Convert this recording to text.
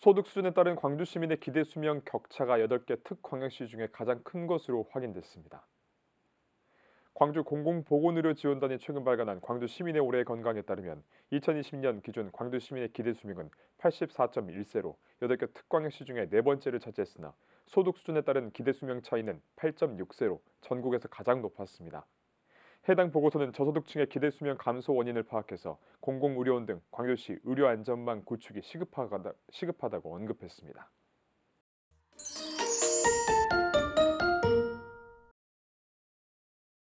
소득 수준에 따른 광주 시민의 기대 수명 격차가 8개 특광역시 중에 가장 큰 것으로 확인됐습니다. 광주 공공보건의료지원단이 최근 발간한 광주 시민의 올해 건강에 따르면 2020년 기준 광주 시민의 기대 수명은 84.1세로 8개 특광역시 중에 네 번째를 차지했으나 소득 수준에 따른 기대 수명 차이는 8.6세로 전국에서 가장 높았습니다. 해당 보고서는 저소득층의 기대 수명 감소 원인을 파악해서 공공의료원 등 광교시 의료 안전망 구축이 시급하다, 시급하다고 언급했습니다.